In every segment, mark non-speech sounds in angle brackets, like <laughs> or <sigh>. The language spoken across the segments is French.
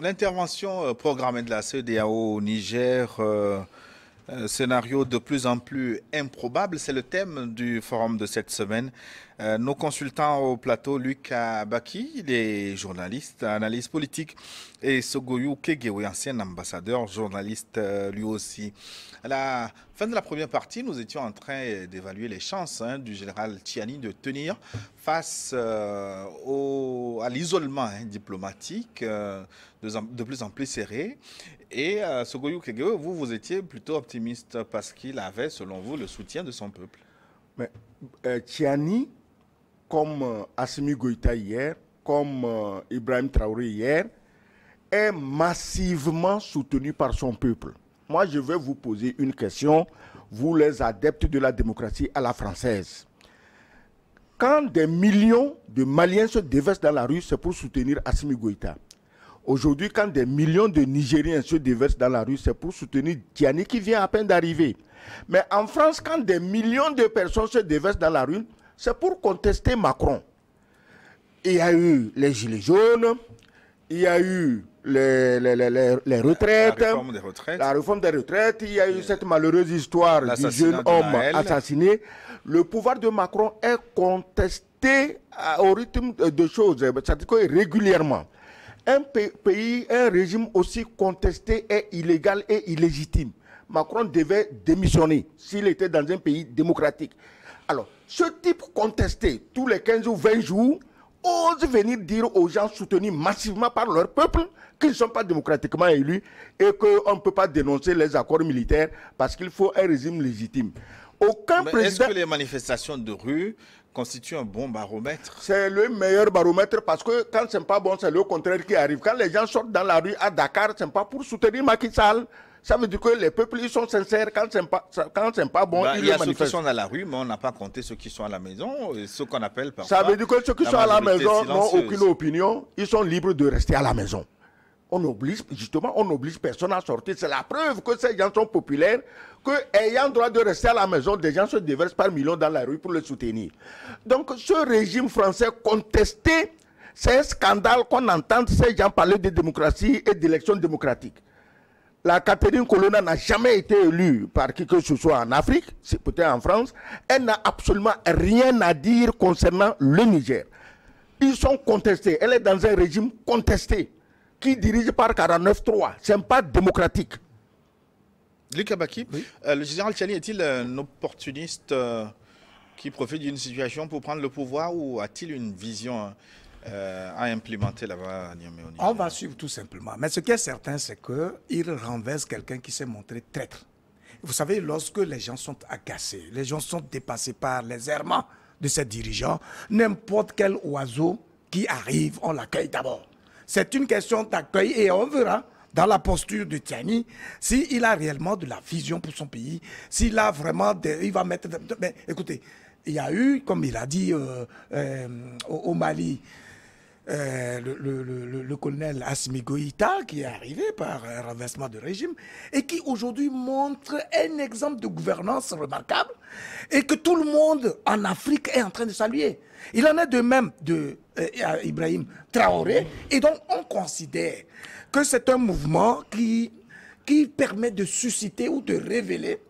L'intervention euh, programmée de la CEDEAO au Niger, euh, euh, scénario de plus en plus improbable, c'est le thème du forum de cette semaine. nos consultants au plateau, Luc Baki, il journalistes, journaliste, analyste politique, et Sogoyou Kegewe, ancien ambassadeur, journaliste lui aussi. Fin de la première partie, nous étions en train d'évaluer les chances hein, du général Tiani de tenir face euh, à l'isolement hein, diplomatique euh, de, plus en plus serré. Et euh, Sogoyou Kegeo, vous, vous étiez plutôt optimiste parce qu'il avait, selon vous, le soutien de son peuple. Mais Tiani, comme Assimi Goïta hier, comme Ibrahim Traoré hier, est massivement soutenu par son peuple. Moi, je vais vous poser une question, vous les adeptes de la démocratie à la française. Quand des millions de Maliens se déversent dans la rue, c'est pour soutenir Assimi Goïta. Aujourd'hui, quand des millions de Nigériens se déversent dans la rue, c'est pour soutenir Tiani qui vient à peine d'arriver. Mais en France, quand des millions de personnes se déversent dans la rue, c'est pour contester Macron. Il y a eu les Gilets jaunes, il y a eu les, les, les, les, retraites, la réforme des retraites, des retraites il y a eu cette malheureuse histoire du jeune homme assassiné. Le pouvoir de Macron est contesté euh, au rythme de choses, c'est-à-dire euh, régulièrement. Un pays, un régime aussi contesté est illégal et illégitime. Macron devait démissionner s'il était dans un pays démocratique. Alors, ce type contesté tous les 15 ou 20 jours, ose venir dire aux gens soutenus massivement par leur peuple qu'ils ne sont pas démocratiquement élus et qu'on ne peut pas dénoncer les accords militaires parce qu'il faut un régime légitime. Aucun président... Est-ce que les manifestations de rue constituent un bon baromètre C'est le meilleur baromètre parce que quand ce n'est pas bon, c'est le contraire qui arrive. Quand les gens sortent dans la rue à Dakar, ce n'est pas pour soutenir Macky Sall ça veut dire que les peuples, ils sont sincères. Quand c'est pas, bon, bah, ils Il y a ceux qui sont à la rue, mais on n'a pas compté ceux qui sont à la maison, ceux qu'on appelle parfois. Ça veut dire que ceux qui sont à la maison n'ont aucune opinion, ils sont libres de rester à la maison. On oblige, justement, on oblige personne à sortir. C'est la preuve que ces gens sont populaires, qu'ayant droit de rester à la maison, des gens se déversent par millions dans la rue pour les soutenir. Donc, ce régime français contesté, c'est un scandale qu'on entende ces gens parler de démocratie et d'élections démocratiques la Catherine Colonna n'a jamais été élue par qui que ce soit en Afrique, c'est peut-être en France. Elle n'a absolument rien à dire concernant le Niger. Ils sont contestés. Elle est dans un régime contesté qui dirige par 49-3. Ce n'est pas démocratique. Luc Abaki, euh, le général Tchali est-il un opportuniste euh, qui profite d'une situation pour prendre le pouvoir ou a-t-il une vision hein? Euh, à implémenter la à On va suivre tout simplement. Mais ce qui est certain, c'est qu'il renverse quelqu'un qui s'est montré traître. Vous savez, lorsque les gens sont agacés, les gens sont dépassés par les errements de ces dirigeants, n'importe quel oiseau qui arrive, on l'accueille d'abord. C'est une question d'accueil et on verra dans la posture de Tiani, s'il a réellement de la vision pour son pays, s'il a vraiment de... il va mettre, mais écoutez, il y a eu, comme il a dit euh, euh, au Mali, euh, le, colonel Asmi Goïta, qui est arrivé par un euh, renversement de régime, et qui aujourd'hui montre un exemple de gouvernance remarquable, et que tout le monde en Afrique est en train de saluer. Il en est de même de euh, Ibrahim Traoré, et donc on considère que c'est un mouvement qui, qui permet de susciter ou de révéler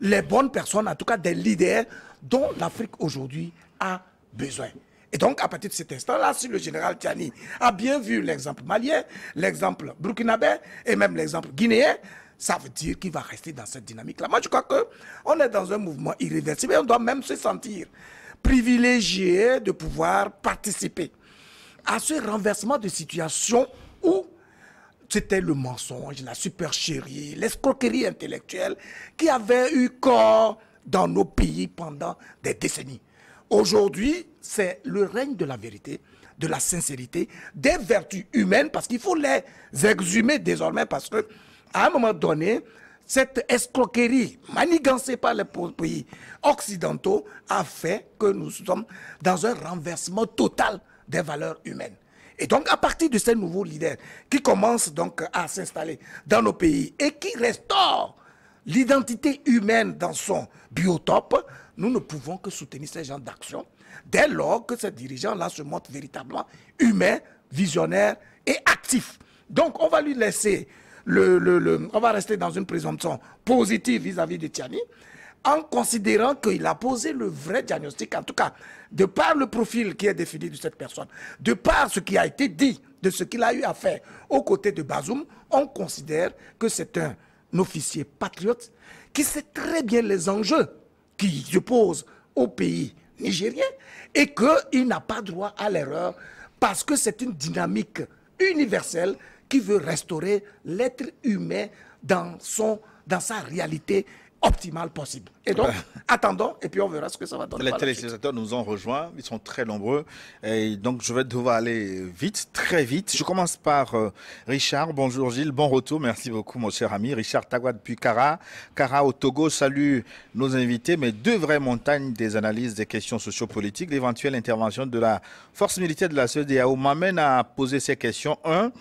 les bonnes personnes, en tout cas des leaders dont l'Afrique aujourd'hui a besoin. Et donc, à partir de cet instant-là, si le général Tiani a bien vu l'exemple malien, l'exemple burkinabé et même l'exemple guinéen, ça veut dire qu'il va rester dans cette dynamique-là. Moi, je crois qu'on est dans un mouvement irréversible et on doit même se sentir privilégié de pouvoir participer à ce renversement de situation où c'était le mensonge, la supercherie, l'escroquerie intellectuelle qui avait eu corps dans nos pays pendant des décennies. Aujourd'hui, c'est le règne de la vérité, de la sincérité, des vertus humaines, parce qu'il faut les exhumer désormais, parce que à un moment donné, cette escroquerie manigancée par les pays occidentaux a fait que nous sommes dans un renversement total des valeurs humaines. Et donc, à partir de ces nouveaux leaders qui commencent donc à s'installer dans nos pays et qui restaurent l'identité humaine dans son biotope, nous ne pouvons que soutenir ces gens d'action dès lors que ces dirigeants-là se montrent véritablement humains, visionnaires et actifs. Donc on va lui laisser, le, on va rester dans une présomption positive vis-à-vis -vis de Tiani, en considérant qu'il a posé le vrai diagnostic, en tout cas, de par le profil qui est défini de cette personne, de par ce qui a été dit, de ce qu'il a eu à faire aux côtés de Bazoum, on considère que c'est un officier patriote qui sait très bien les enjeux qui se posent au pays nigérien et qu'il n'a pas droit à l'erreur parce que c'est une dynamique universelle qui veut restaurer l'être humain dans, son, dans sa réalité optimale possible. Et donc, <laughs> attendons et puis on verra ce que ça va donner. Les téléspectateurs nous ont rejoints, ils sont très nombreux. Et donc, je vais devoir aller vite, très vite. Je commence par euh, Richard. Bonjour Gilles, bon retour. Merci beaucoup, mon cher ami. Richard Tagua depuis Cara. Cara au Togo salue nos invités, mais deux vraies montagnes des analyses des questions sociopolitiques. L'éventuelle intervention de la force militaire de la CEDEAO m'amène à poser ces questions. Un,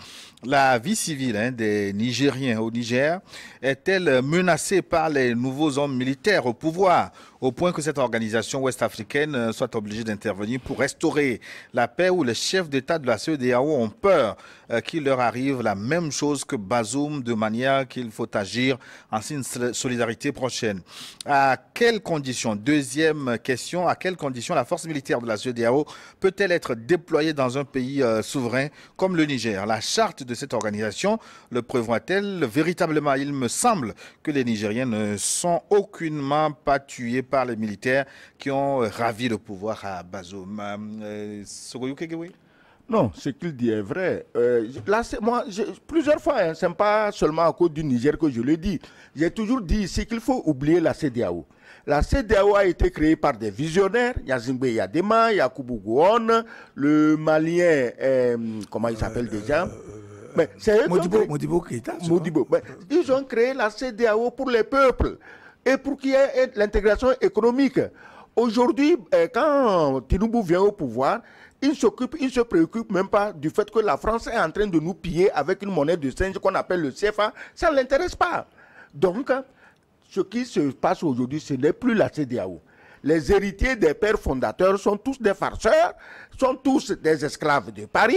la vie civile hein, des Nigériens au Niger est-elle menacée par les nouveaux hommes militaires au pouvoir au point que cette organisation ouest-africaine euh, soit obligée d'intervenir pour restaurer la paix où les chefs d'État de la CEDEAO ont peur euh, qu'il leur arrive la même chose que Bazoum, de manière qu'il faut agir en signe de solidarité prochaine. À quelles conditions, deuxième question, à quelles conditions la force militaire de la CEDEAO peut-elle être déployée dans un pays euh, souverain comme le Niger La charte de cette organisation le prévoit-elle véritablement Il me semble que les Nigériens ne sont aucunement pas tués par les militaires qui ont euh, ravi le pouvoir à Bazoum. Euh, non, ce qu'il dit est vrai. Euh, moi, plusieurs fois, hein, c'est ce n'est pas seulement à cause du Niger que je le dis. J'ai toujours dit, c'est qu'il faut oublier la CDAO. La CDAO a été créée par des visionnaires, Yazimbe Yadema, Yakubu Gouon, le Malien, comment il s'appelle déjà mais ben, Modibo, Modibo ben, ils ont créé la CDAO pour les peuples et pour qu'il y ait l'intégration économique. Aujourd'hui, eh, quand Tinubu vient au pouvoir, il s'occupe, il se préoccupe même pas du fait que la France est en train de nous piller avec une monnaie de singe qu'on appelle le CFA. Ça ne l'intéresse pas. Donc, ce qui se passe aujourd'hui, ce n'est plus la CDAO. Les héritiers des pères fondateurs sont tous des farceurs, sont tous des esclaves de Paris,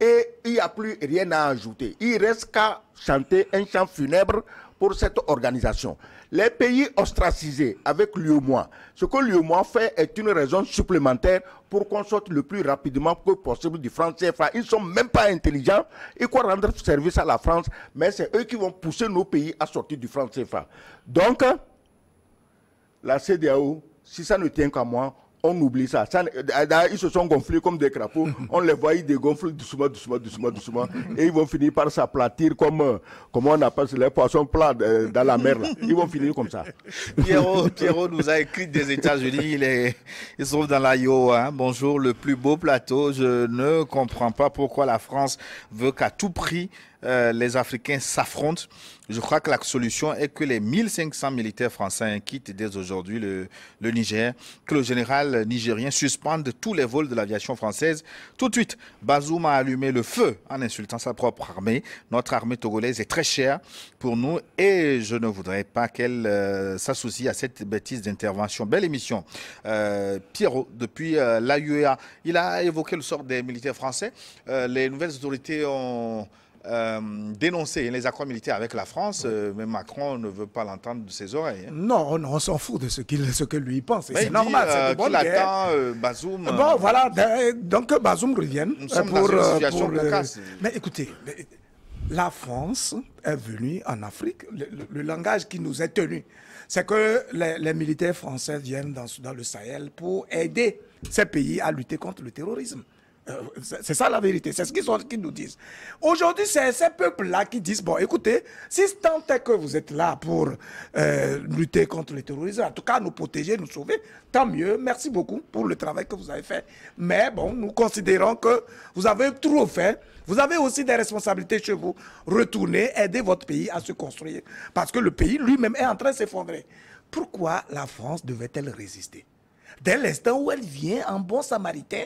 et il n'y a plus rien à ajouter. Il reste qu'à chanter un chant funèbre pour cette organisation. Les pays ostracisés avec l'UOMOA, ce que l'UOMOA fait est une raison supplémentaire pour qu'on sorte le plus rapidement possible du franc CFA. Ils ne sont même pas intelligents, ils croient rendre service à la France, mais c'est eux qui vont pousser nos pays à sortir du franc CFA. Donc, la CDAO, si ça ne tient qu'à moi, on oublie ça. Euh, ils se sont gonflés comme des crapauds. <laughs> on les voit, ils dégonflent doucement, doucement, doucement, doucement. Et ils vont finir par s'aplatir comme, euh, comment on appelle les poissons plats euh, dans la mer. Ils vont finir comme ça. <laughs> Pierrot, nous a écrit des États-Unis. Il, est, se trouve dans la Yoa. Hein. Bonjour, le plus beau plateau. Je ne comprends pas pourquoi la France veut qu'à tout prix euh, les Africains s'affrontent. Je crois que la solution est que les 1500 militaires français quittent dès aujourd'hui le, Niger, que le général nigérien suspende tous les vols de l'aviation française. Tout de suite, Bazoum a allumé le feu en insultant sa propre armée. Notre armée togolaise est très chère pour nous et je ne voudrais pas qu'elle euh, s'associe à cette bêtise d'intervention. Belle émission. Euh, Pierrot, depuis l'AUEA, il a évoqué le sort des militaires français. les nouvelles autorités ont euh, dénoncer les accords militaires avec la France, euh, mais Macron ne veut pas l'entendre de ses oreilles. Hein. Non, on, s'en fout de ce, qu'il, ce que lui pense. C'est normal. Euh, qu'il attend euh, Bazoum. Bon, voilà. Donc Bazoum revienne. Nous sommes pour, dans une situation Mais écoutez, la France est venue en Afrique. Le, langage qui nous est tenu, c'est que les, militaires français viennent dans, dans le Sahel pour aider ces pays à lutter contre le terrorisme. Euh, c'est ça la vérité, c'est ce qu'ils nous disent. Aujourd'hui, c'est ces peuples-là qui disent, bon, écoutez, si tant est que vous êtes là pour euh, lutter contre le terrorisme, en tout cas nous protéger, nous sauver, tant mieux, merci beaucoup pour le travail que vous avez fait. Mais bon, nous considérons que vous avez trop fait, vous avez aussi des responsabilités chez vous. Retournez, aidez votre pays à se construire, parce que le pays lui-même est en train de s'effondrer. Pourquoi la France devait-elle résister dès l'instant où elle vient en bon samaritain,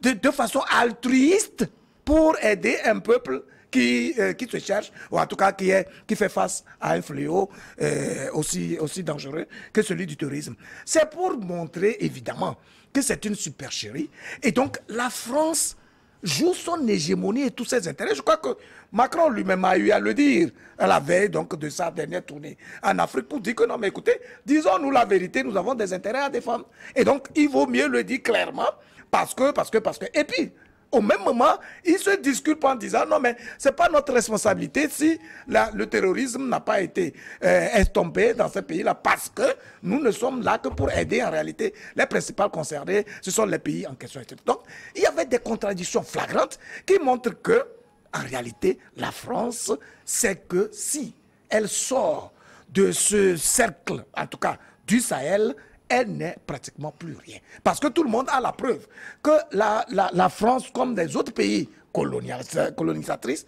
de, façon altruiste pour aider un peuple qui, euh, qui, se cherche, ou en tout cas qui, est, qui fait face à un fléau euh, aussi, aussi dangereux que celui du tourisme. C'est pour montrer évidemment que c'est une supercherie. Et donc la France joue son hégémonie et tous ses intérêts. Je crois que Macron lui-même a eu à le dire à la veille donc, de sa dernière tournée en Afrique pour dire que non, mais écoutez, disons-nous la vérité, nous avons des intérêts à défendre. Et donc, il vaut mieux le dire clairement parce que, parce que, parce que. Et puis, au même moment, ils se disculpent en disant non, mais ce n'est pas notre responsabilité si le terrorisme n'a pas été euh, estompé dans ce pays-là, parce que nous ne sommes là que pour aider en réalité les principales concernés, ce sont les pays en question. Donc, il y avait des contradictions flagrantes qui montrent que, en réalité, la France sait que si elle sort de ce cercle, en tout cas du Sahel, elle n'est pratiquement plus rien. Parce que tout le monde a la preuve que la, France, comme des autres pays colonisatrices,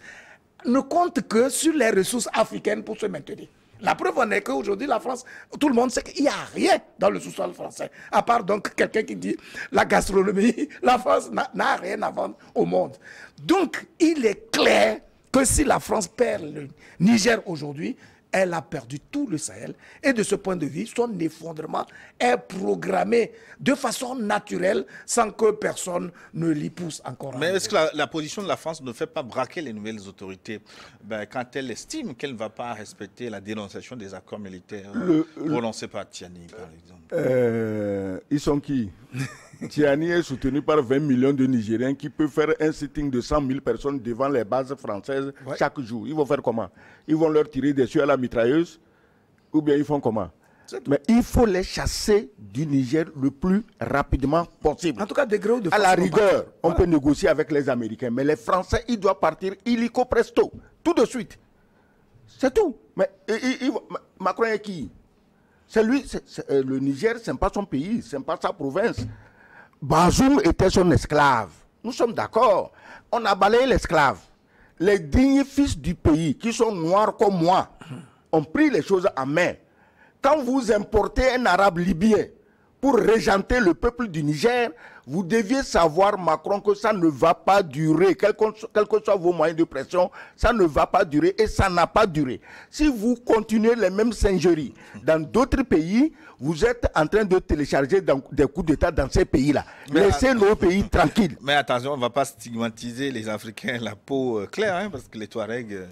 ne compte que sur les ressources africaines pour se maintenir. La preuve en est qu'aujourd'hui, la France, tout le monde sait qu'il n'y a rien dans le sous-sol français. À part donc quelqu'un qui dit la gastronomie, <laughs> la France n'a rien à vendre au monde. Donc, il est clair que si la France perd le Niger aujourd'hui, elle a perdu tout le Sahel. Et de ce point de vue, son effondrement est programmé de façon naturelle sans que personne ne l'y pousse encore. Mais est-ce que la, position de la France ne fait pas braquer les nouvelles autorités ben, quand elle estime qu'elle ne va pas respecter la dénonciation des accords militaires prononcés par Tiani, par exemple euh, Ils sont qui <laughs> Tiani est soutenu par 20 millions de Nigériens qui peuvent faire un sitting de 100 000 personnes devant les bases françaises chaque jour. Ils vont faire comment Ils vont leur tirer dessus à la mitrailleuse ou bien ils font comment mais il faut les chasser du Niger le plus rapidement possible. En tout cas, de À la rigueur, on peut négocier avec les Américains, mais les Français, ils doivent partir illico presto, tout de suite. C'est tout. Mais Macron est qui C'est lui, euh, le Niger, ce n'est pas son pays, c'est pas sa province. Bazoum était son esclave. Nous sommes d'accord. On a balayé l'esclave. Les dignes fils du pays, qui sont noirs comme moi, ont pris les choses en main. Quand vous importez un arabe libyen pour régenter le peuple du Niger, vous deviez savoir, Macron, que ça ne va pas durer. Quels que, soient vos moyens de pression, ça ne va pas durer et ça n'a pas duré. Si vous continuez les mêmes singeries dans d'autres pays, vous êtes en train de télécharger dans, des coups d'État dans ces pays-là. Laissez nos pays <laughs> tranquilles. Mais attention, on ne va pas stigmatiser les Africains la peau euh, claire, hein, parce que les Touaregs... Euh,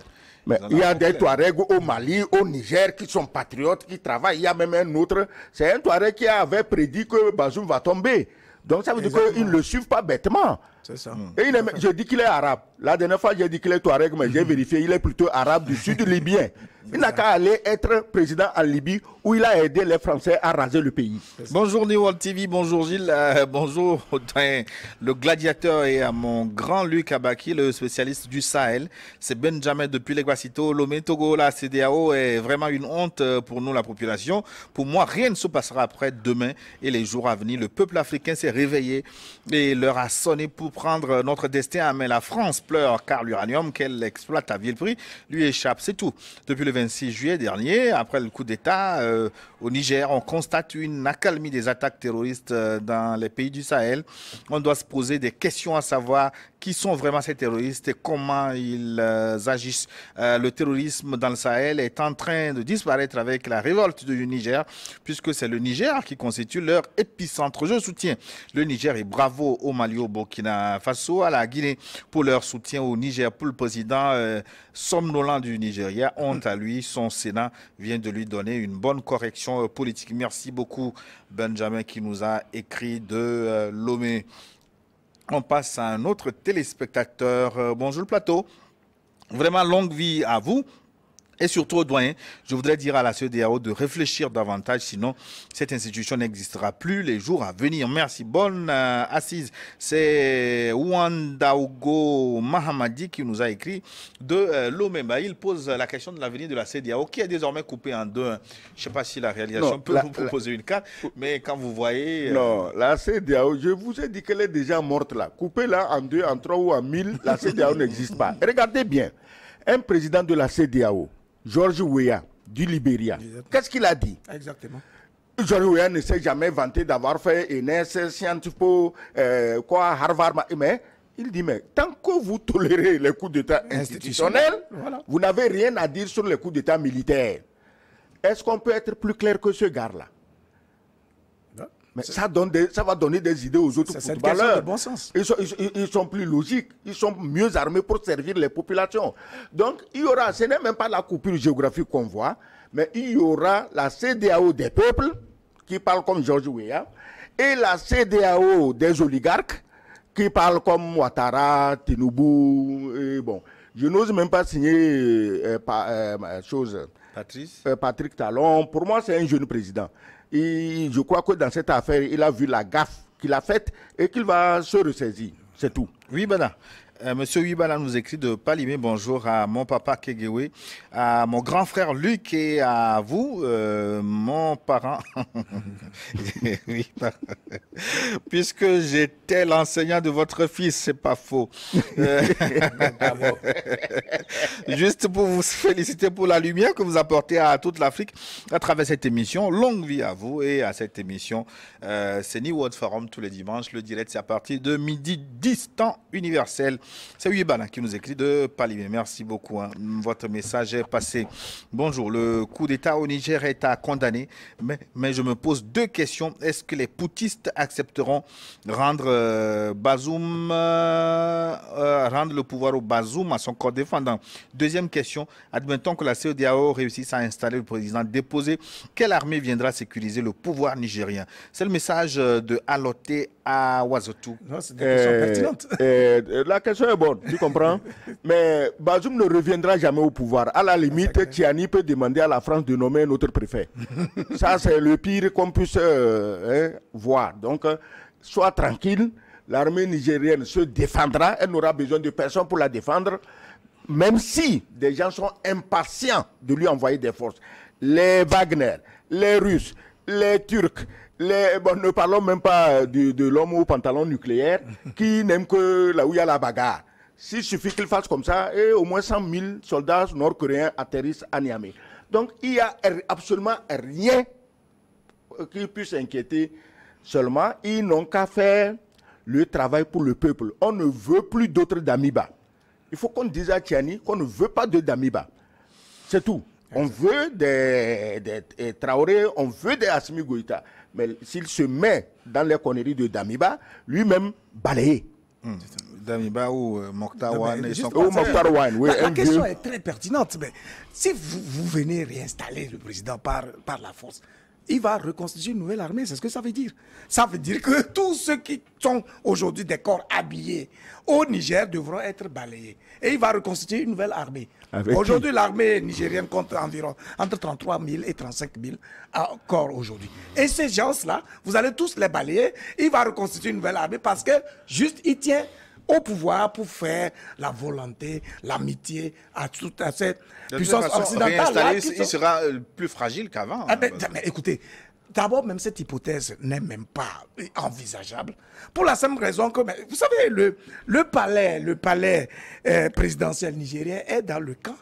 Mais il y a des Touaregs au Mali, au Niger, qui sont patriotes, qui travaillent. Il y a même un autre, c'est un Touareg qui avait prédit que Bazoum va tomber. Donc ça veut dire qu'ils ne le suivent pas bêtement. C'est ça. Et il est, je dis qu'il est arabe. La dernière fois, j'ai dit qu'il est touareg, mais j'ai mm-hmm. vérifié, il est plutôt arabe du sud libyen. <laughs> Il n'a qu'à aller être président en Libye où il a aidé les Français à raser le pays. Bonjour New World TV, bonjour Gilles, euh, bonjour le gladiateur et à mon grand Luc Abaki, le spécialiste du Sahel. C'est Benjamin depuis l'Eguacito, Lomé, Togo, la CDAO est vraiment une honte euh, pour nous, la population. Pour moi, rien ne se passera après demain et les jours à venir. Le peuple africain s'est réveillé et leur a sonné pour prendre notre destin à ah, main. La France pleure car l'uranium qu'elle exploite à vil prix lui échappe, c'est tout. Depuis le 26 juillet dernier, après le coup d'État euh, au Niger, on constate une accalmie des attaques terroristes euh, dans les pays du Sahel. On doit se poser des questions à savoir qui sont vraiment ces terroristes et comment ils euh, agissent. Euh, le terrorisme dans le Sahel est en train de disparaître avec la révolte du Niger, puisque c'est le Niger qui constitue leur épicentre. Je soutiens le Niger et bravo au Mali, au Burkina Faso, à la Guinée pour leur soutien au Niger, pour le président euh, somnolent du Nigeria. Honte à lui, son Sénat vient de lui donner une bonne correction politique. Merci beaucoup Benjamin qui nous a écrit de Lomé. On passe à un autre téléspectateur. Euh, bonjour le plateau. Vraiment longue vie à vous. Et surtout au Doyen, je voudrais dire à la CEDEAO de réfléchir davantage, sinon cette institution n'existera plus les jours à venir. Merci. Bonne euh, assise. C'est Wandaogo Mahamadi qui nous a écrit de euh, l'OMEBA. Il pose la question de l'avenir de la CEDEAO qui est désormais coupée en deux. Je ne sais pas si la réalisation peut vous proposer une carte, mais quand vous voyez... Euh, non, la CEDEAO, je vous ai dit qu'elle est déjà morte là. Coupée là, en deux, en trois ou en mille, la CEDEAO n'existe pas. Regardez bien. Un président de la CEDEAO, George Weah du Libéria. Qu'est-ce qu'il a dit Exactement. George Weah ne s'est jamais vanté d'avoir fait une Sciences Po, euh, Harvard, mais il dit, mais tant que vous tolérez les coups d'État institutionnels, vous n'avez rien à dire sur les coups d'État militaires. Est-ce qu'on peut être plus clair que ce gars-là mais ça, donne ça va donner des idées aux autres footballeurs. De bon sens. Ils, sont, plus logiques, ils sont mieux armés pour servir les populations. Donc, il y aura, ce n'est même pas la coupure géographique qu'on voit, mais il y aura la CDAO des peuples, qui parle comme George Weah, et la CDAO des oligarques, qui parle comme Ouattara, Tinubu, bon. Je n'ose même pas signer euh, euh chose. Patrice. Euh, Patrick Talon. Pour moi, c'est un jeune président. Et je crois que dans cette affaire, il a vu la gaffe qu'il a faite et qu'il va se ressaisir. C'est tout. Oui, maintenant. Euh, Monsieur Huibala nous écrit de Palimé. Bonjour à mon papa Kegewe, à mon grand frère Luc et à vous, euh, mon parent. <laughs> Puisque j'étais l'enseignant de votre fils, c'est pas faux. Euh, <laughs> juste pour vous féliciter pour la lumière que vous apportez à toute l'Afrique à travers cette émission. Longue vie à vous et à cette émission. c'est New World Forum tous les dimanches. Le direct, c'est à partir de midi 10 temps universel. C'est Uyebal qui nous écrit de Palimé. Merci beaucoup. Hein. Votre message est passé. Bonjour. Le coup d'État au Niger est à condamner, mais, je me pose deux questions. Est-ce que les poutistes accepteront rendre euh, Bazoum, euh, euh, rendre le pouvoir au Bazoum à son corps défendant Deuxième question. Admettons que la CEDAO réussisse à installer le président déposé, quelle armée viendra sécuriser le pouvoir nigérien C'est le message de Aloté à Ouazotou. C'est est tu comprends <laughs> Mais Bazoum ne reviendra jamais au pouvoir. À la limite, Tiani peut demander à la France de nommer un autre préfet. <laughs> Ça, c'est le pire qu'on puisse euh, hein, voir. Donc, euh, sois tranquille, l'armée nigérienne se défendra, elle n'aura besoin de personne pour la défendre, même si des gens sont impatients de lui envoyer des forces. Les Wagner, les Russes, les Turcs, ne parlons même pas de, l'homme au pantalon nucléaire <laughs> qui n'aime que là où il y a la bagarre. S'il suffit qu'il fasse comme ça, et au moins 100 000 soldats nord-coréens atterrissent à Niamey. Donc il n'y a absolument rien qui puisse inquiéter seulement. Ils n'ont qu'à faire le travail pour le peuple. On ne veut plus d'autres damibas Il faut qu'on dise à Tiani qu'on ne veut pas de Damiba. C'est tout. On veut des, des, Traoré, on veut des Asmi Goïta mais s'il se met dans les conneries de Damiba, lui-même balayé. Hmm. Damiba ou euh, et son Ou oui. La, question est très pertinente, mais si vous, vous venez réinstaller le président par, par la force, il va reconstituer une nouvelle armée. C'est ce que ça veut dire. Ça veut dire que tous ceux qui sont aujourd'hui des corps habillés au Niger devront être balayés. Et il va reconstituer une nouvelle armée. Aujourd'hui, l'armée nigérienne compte environ entre 33 000 et 35 000 corps aujourd'hui. Et ces gens-là, vous allez tous les balayer. Il va reconstituer une nouvelle armée parce que juste, il tient au pouvoir pour faire la volonté, l'amitié à toute à cette puissance occidentale. Là, il, sera euh, plus fragile qu'avant. Ah, ben, euh, ben, ben, écoutez, D'abord, même cette hypothèse n'est même pas envisageable. Pour la simple raison que, vous savez, le, le palais, le palais euh, présidentiel nigérien est dans le camp,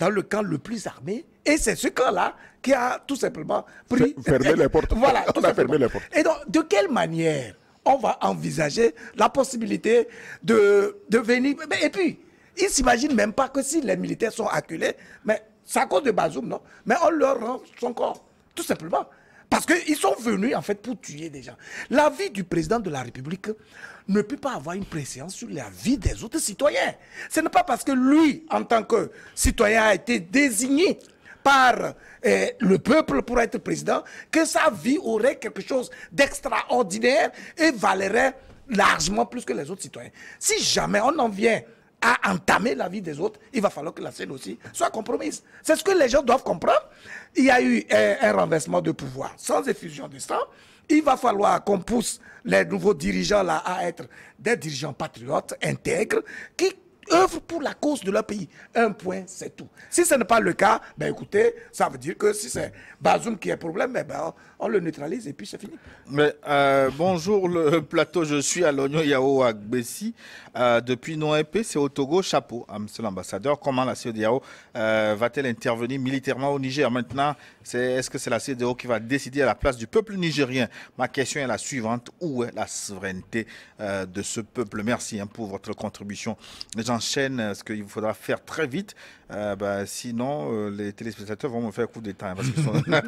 dans le camp le plus armé. Et c'est ce camp-là qui a tout simplement pris... Fermé <laughs> les portes. Voilà. <laughs> On a fermé les portes. Et donc, de quelle manière on va envisager la possibilité de, venir. Et puis, ils ne s'imaginent même pas que si les militaires sont acculés, mais c'est à cause de Bazoum, non Mais on leur rend son corps, tout simplement. Parce qu'ils sont venus, en fait, pour tuer des gens. La vie du président de la République ne peut pas avoir une préséance sur la vie des autres citoyens. Ce n'est pas parce que lui, en tant que citoyen, a été désigné par eh, le peuple pour être président, que sa vie aurait quelque chose d'extraordinaire et valerait largement plus que les autres citoyens. Si jamais on en vient à entamer la vie des autres, il va falloir que la sienne aussi soit compromise. C'est ce que les gens doivent comprendre. Il y a eu eh, un, renversement de pouvoir sans effusion de sang. Il va falloir qu'on pousse les nouveaux dirigeants là à être des dirigeants patriotes, intègres, qui œuvrent pour la cause de leur pays. Un point, c'est tout. Si ce n'est pas le cas, ben écoutez, ça veut dire que si c'est Bazoum qui est problème, eh ben on, le neutralise et puis c'est fini. Mais euh, bonjour le plateau, je suis à l'Oignon Yao Agbessi. Euh, depuis Noépe, c'est au Togo, chapeau à M. l'ambassadeur. Comment la CEDEAO euh, va-t-elle intervenir militairement au Niger maintenant Est-ce que c'est la CEDEAO qui va décider à la place du peuple nigérien Ma question est la suivante. Où est la souveraineté de ce peuple Merci hein, pour votre contribution. Les chaîne euh, ce qu'il faudra faire très vite. Euh, bah, sinon, euh, les téléspectateurs vont me faire couper coup temps. Hein,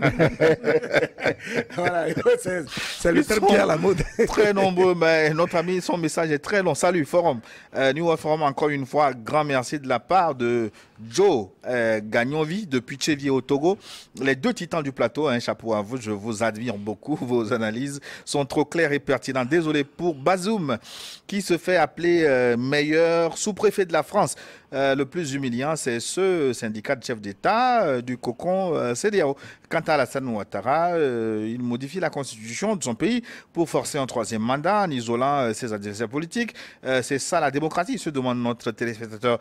Salut <laughs> voilà, c'est la mode. <laughs> très nombreux, mais notre ami, son message est très long. Salut, Forum. Euh, New Forum, encore une fois, grand merci de la part de Joe euh, Gagnonville, depuis depuis vie au Togo. Les deux titans du plateau, un hein, chapeau à vous, je vous admire beaucoup. <laughs> Vos analyses sont trop claires et pertinentes. Désolé pour Bazoum qui se fait appeler euh, meilleur sous-préfet de la France. Euh, le plus humiliant, c'est ce syndicat de chef d'État euh, du cocon euh, CDAO. Quant à Alassane Ouattara, il modifie la constitution de son pays pour forcer un troisième mandat en isolant ses adversaires politiques. c'est ça la démocratie, se demande notre téléspectateur.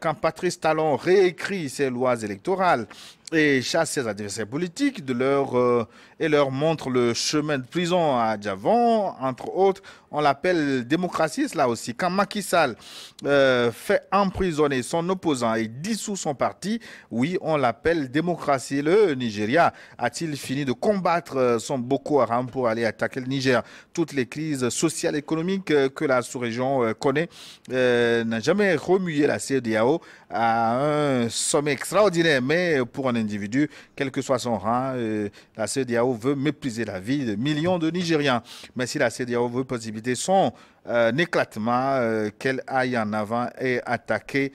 quand Patrice Talon réécrit ses lois électorales, et chasse ses adversaires politiques de leur, euh, et leur montre le chemin de prison à Djavan, entre autres. On l'appelle démocratie, cela aussi. Quand Macky Sall euh, fait emprisonner son opposant et dissout son parti, oui, on l'appelle démocratie. Le Nigeria a-t-il fini de combattre euh, son Boko Haram pour aller attaquer le Niger Toutes les crises sociales et économiques que la sous-région connaît n'ont n'a jamais remué la CEDEAO à un sommet extraordinaire, mais pour un individu, quel que soit son rang. Euh, la CEDEAO veut mépriser la vie de millions de Nigériens. Mais si la CEDEAO veut possibiliter son euh, éclatement, euh, qu'elle aille en avant et attaquer,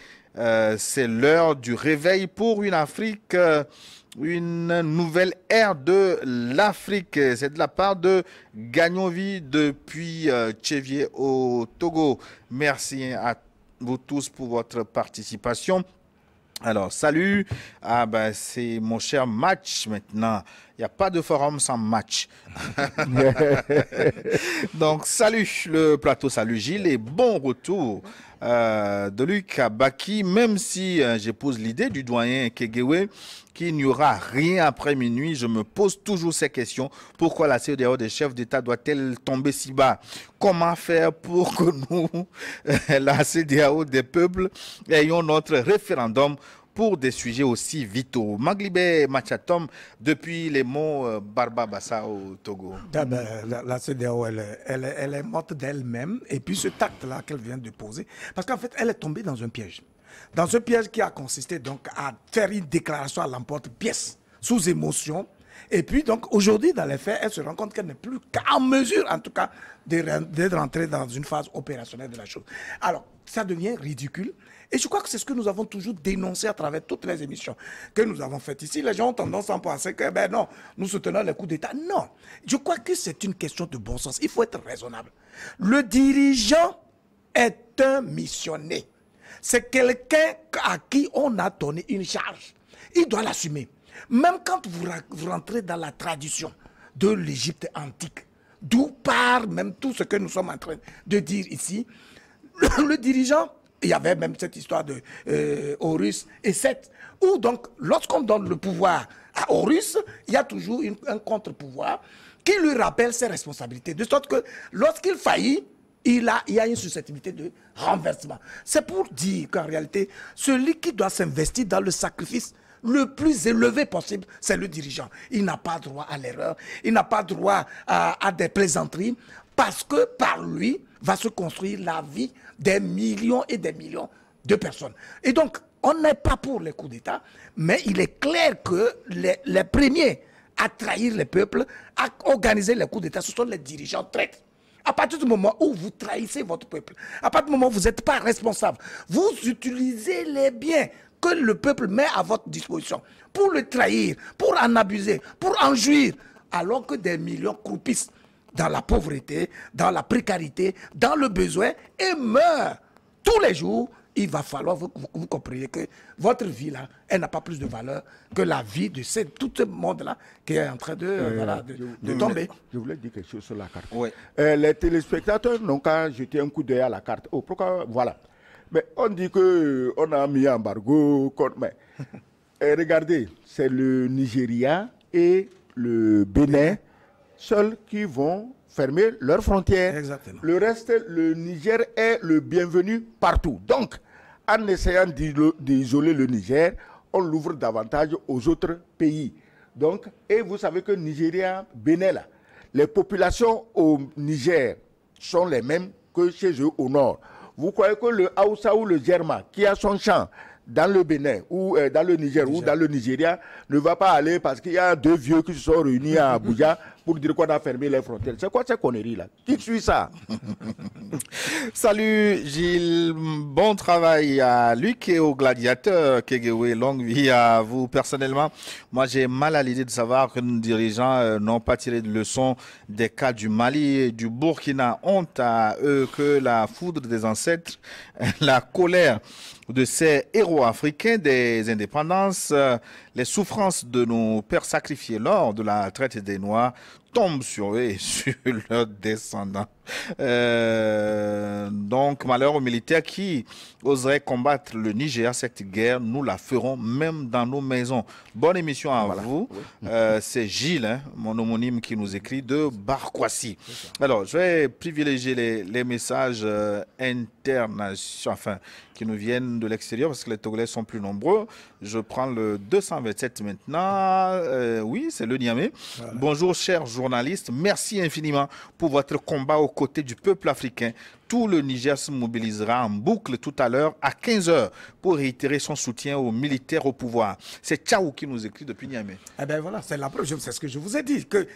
c'est l'heure du réveil pour une Afrique une nouvelle ère de l'Afrique. C'est de la part de Gagnon-Vie depuis Chevier au Togo. Merci à vous tous pour votre participation. Alors, salut. Ah ben, c'est mon cher match maintenant. Il n'y a pas de forum sans match. <laughs> <laughs> Donc, salut le plateau, salut Gilles et bon retour euh, de Luc Abaki, même si euh, j'épouse l'idée du doyen Kegewe qu'il n'y aura rien après minuit, je me pose toujours ces questions. Pourquoi la CEDEAO des chefs d'État doit-elle tomber si bas Comment faire pour que nous, <laughs> la CEDEAO des peuples, ayons notre référendum pour des sujets aussi vitaux. Maglibe Machatom, depuis les mots euh, Barbabassa au Togo. Ah ben, la, CDAO, elle, est morte d'elle-même. Et puis ce tact-là qu'elle vient de poser, parce qu'en fait, elle est tombée dans un piège. Dans ce piège qui a consisté donc à faire une déclaration à l'emporte-pièce, sous émotion, et puis, donc, aujourd'hui, dans les faits, elle se rend compte qu'elle n'est plus qu'en mesure, en tout cas, d'être rentrée dans une phase opérationnelle de la chose. Alors, ça devient ridicule. Et je crois que c'est ce que nous avons toujours dénoncé à travers toutes les émissions que nous avons faites ici. Les gens ont tendance à penser que, ben non, nous soutenons les coups d'État. Non, je crois que c'est une question de bon sens. Il faut être raisonnable. Le dirigeant est un missionné. C'est quelqu'un à qui on a donné une charge. Il doit l'assumer. Même quand vous rentrez dans la tradition de l'Égypte antique, d'où part même tout ce que nous sommes en train de dire ici, le dirigeant il y avait même cette histoire de euh, Horus et Seth, où donc, lorsqu'on donne le pouvoir à Horus, il y a toujours un contre-pouvoir qui lui rappelle ses responsabilités, de sorte que lorsqu'il faillit, il, a, il y a une susceptibilité de renversement. C'est pour dire qu'en réalité, celui qui doit s'investir dans le sacrifice le plus élevé possible, c'est le dirigeant. Il n'a pas droit à l'erreur, il n'a pas droit à, des plaisanteries parce que par lui va se construire la vie des millions et des millions de personnes. Et donc, on n'est pas pour les coups d'État, mais il est clair que les, premiers à trahir les peuples, à organiser les coups d'État, ce sont les dirigeants traîtres. À partir du moment où vous trahissez votre peuple, à partir du moment où vous n'êtes pas responsable, vous utilisez les biens que le peuple met à votre disposition pour le trahir, pour en abuser, pour en jouir, alors que des millions croupissent dans la pauvreté, dans la précarité, dans le besoin et meurt tous les jours. Il va falloir, vous, vous compreniez que votre vie là, elle n'a pas plus de valeur que la vie de tout ce monde là qui est en train de, euh, euh, tomber. je voulais dire quelque chose sur la carte. Euh, les téléspectateurs n'ont qu'à jeter un coup d'œil à la carte. Oh, voilà. Mais on dit qu'on a mis embargo. Mais <laughs> regardez, c'est le Nigeria et le Bénin seuls qui vont fermer leurs frontières. Le reste, le Niger est le bienvenu partout. Donc, en essayant d'isoler le Niger, on l'ouvre davantage aux autres pays. Donc, et vous savez que Nigeria, Bénin, là, les populations au Niger sont les mêmes que chez eux au nord. Vous croyez que le Hausa ou le Germa, qui a son champ dans le Bénin ou euh, dans le Niger ou dans le Nigeria, ne va pas aller parce qu'il y a deux vieux qui se sont réunis à <laughs> Abuja pour dire quoi a les frontières. C'est quoi cette connerie là Qui suit ça <laughs> Salut Gilles, bon travail à Luc et au gladiateur Kegewe. Longue vie <laughs> à vous personnellement. Moi, j'ai mal à l'idée de savoir que nos dirigeants euh, n'ont pas tiré de leçon des cas du Mali et du Burkina. Honte à eux que la foudre des ancêtres, <laughs> la colère de ces héros africains des indépendances, euh, les souffrances de nos pères sacrifiés lors de la traite des Noirs tombe sur eux <laughs> sur leurs descendants. Euh, donc, malheur aux militaires qui oseraient combattre le Niger, cette guerre, nous la ferons même dans nos maisons. Bonne émission à vous. Euh, c'est Gilles, hein, mon homonyme, qui nous écrit de Barquassi. Alors, je vais privilégier les, messages euh, internes, enfin, qui nous viennent de l'extérieur, parce que les Togolais sont plus nombreux. Je prends le 227 maintenant. oui, c'est le Niamey. Bonjour, chers journalistes. Merci infiniment pour votre combat au côté du peuple africain. Tout le Niger se mobilisera en boucle tout à l'heure à 15h pour réitérer son soutien aux militaires au pouvoir. C'est Tchao qui nous écrit depuis Niamey. Eh bien voilà, c'est la preuve, c'est ce que je vous ai dit, que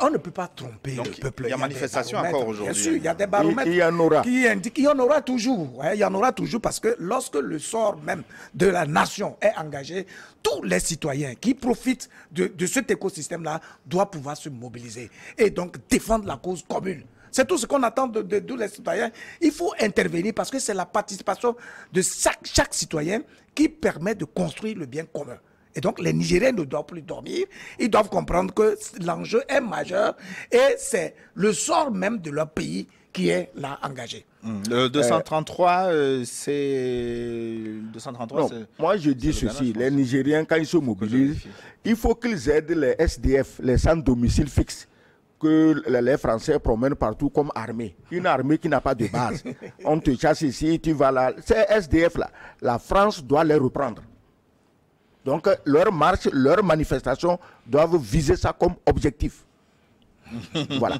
on ne peut pas tromper le peuple. Il y a, manifestation encore aujourd'hui. il y a des baromètres qui indiquent qu'il y en aura toujours. Hein, il y en aura toujours parce que lorsque le sort même de la nation est engagé, tous les citoyens qui profitent de, de cet écosystème-là doivent pouvoir se mobiliser et donc défendre la cause commune. C'est tout ce qu'on attend de, tous les citoyens. Il faut intervenir parce que c'est la participation de chaque, citoyen qui permet de construire le bien commun. Et donc, les Nigériens ne doivent plus dormir. Ils doivent comprendre que l'enjeu est majeur et c'est le sort même de leur pays qui est là engagé. Hmm. Le 233, euh, euh, c'est. 233, Moi, je dis ceci. les Nigériens, quand ils se mobilisent, il faut qu'ils aident les SDF, les sans domicile fixe les Français promènent partout comme armée. Une armée qui n'a pas de base. <laughs> On te chasse ici, tu vas là. Ces SDF là, la France doit les reprendre. Donc leur marche, leurs manifestations doivent viser ça comme objectif. <laughs> voilà.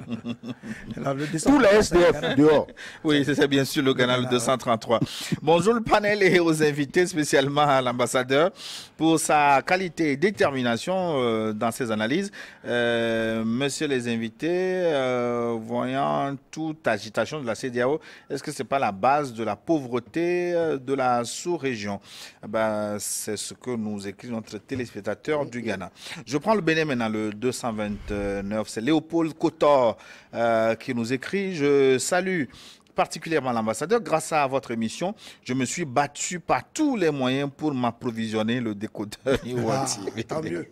Tous les SDF dehors. Oui, c'est bien sûr le canal 233. Bonjour le panel et aux invités, spécialement à l'ambassadeur, pour sa qualité et détermination euh, dans ses analyses. Euh, monsieur les invités, euh, voyant toute agitation de la CDAO, est-ce que ce n'est pas la base de la pauvreté de la sous-région eh ben, C'est ce que nous écrit notre téléspectateur du Ghana. Je prends le Bénin maintenant, le 229. C'est Léopold. Paul Cotor euh, qui nous écrit. Je salue particulièrement l'ambassadeur. Grâce à votre émission, je me suis battu par tous les moyens pour m'approvisionner le décodeur ah, <laughs>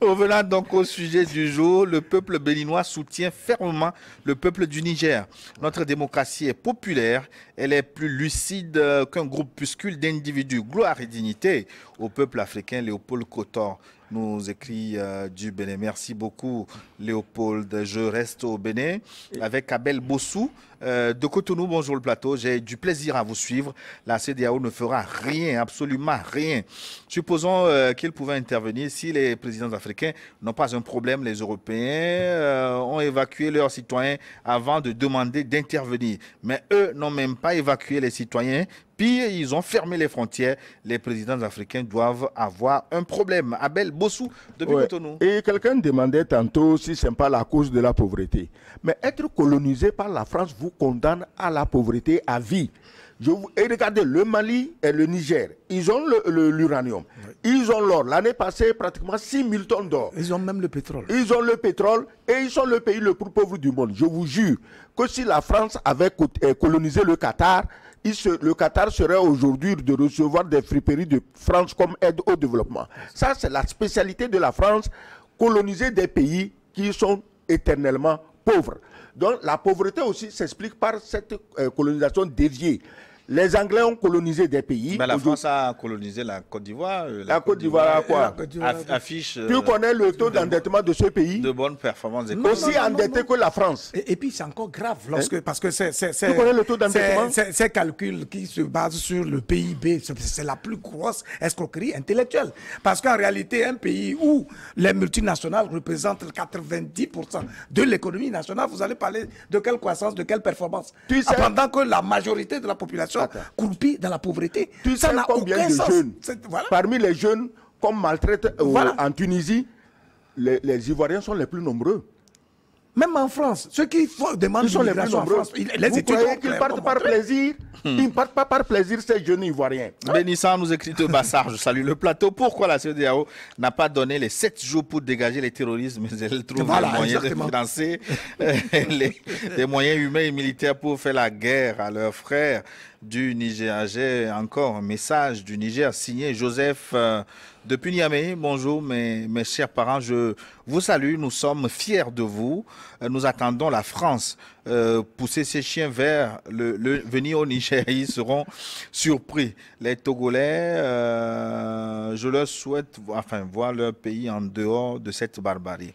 Revenant donc au sujet du jour, le peuple béninois soutient fermement le peuple du Niger. Notre démocratie est populaire, elle est plus lucide euh, qu'un groupuscule d'individus. Gloire et dignité au peuple africain Léopold Cotor nous écrit euh, du Bénin. Merci beaucoup, Léopold. Je reste au Bénin avec Abel Bossou. Euh, de Cotonou. Bonjour le plateau, j'ai du plaisir à vous suivre. La CDAO ne fera rien, absolument rien. Supposons euh, qu'ils pouvaient intervenir si les présidents africains n'ont pas un problème. Les Européens euh, ont évacué leurs citoyens avant de demander d'intervenir. Mais eux n'ont même pas évacué les citoyens. Puis, ils ont fermé les frontières. Les présidents africains doivent avoir un problème. Abel Bossou, de Cotonou. Et quelqu'un demandait tantôt si ce n'est pas la cause de la pauvreté. Mais être colonisé par la France, vous condamne à la pauvreté à vie. Je vous... Et regardez, le Mali et le Niger, ils ont l'uranium. Le, Ils ont l'or. L'année passée, pratiquement 6000 tonnes d'or. Ils ont même le pétrole. Ils ont le pétrole et ils sont le pays le plus pauvre du monde. Je vous jure que si la France avait euh, colonisé le Qatar, il le Qatar serait aujourd'hui de recevoir des friperies de France comme aide au développement. Ça, c'est la spécialité de la France, coloniser des pays qui sont éternellement pauvres. Donc la pauvreté aussi s'explique par cette euh, colonisation déviée. Les Anglais ont colonisé des pays. Mais la France a colonisé la Côte d'Ivoire. Euh, euh, la, Côte d'Ivoire quoi Affiche. Tu euh, connais le taux d'endettement de ce pays De bonnes performances économiques. Aussi endetté que la France. Et, puis c'est encore grave lorsque hein? parce que c'est tu connais le taux d'endettement Ces calculs qui se basent sur le PIB, c'est la plus grosse escroquerie intellectuelle. Parce qu'en réalité, un pays où les multinationales représentent 90% de l'économie nationale, vous allez parler de quelle croissance, de quelle performance. Pendant que la majorité de la population soient dans la pauvreté. Tu sais combien de Jeunes, Parmi les jeunes comme maltraite euh, en Tunisie, les Ivoiriens sont les plus nombreux. Même en France, ceux qui font, demandent Ils sont les plus nombreux. En France, les Vous croyez qu'ils partent par plaisir hmm. Ils ne partent pas par plaisir, ces jeunes Ivoiriens. Bénissant hein? nous écrit au Bassard, je salue le plateau. Pourquoi la CEDEAO n'a pas donné les 7 jours pour dégager les terroristes, mais elle trouve voilà, des moyens de financer euh, les, moyens humains et militaires pour faire la guerre à leurs frères du Niger. J'ai encore un message du Niger signé Joseph... Euh, depuis Niamey, bonjour mes, mes chers parents, je vous salue, nous sommes fiers de vous, euh, nous attendons la France euh, pousser ces chiens vers le, venir au Niger. <laughs> Ils seront surpris. Les Togolais, euh, je leur souhaite enfin, voir leur pays en dehors de cette barbarie.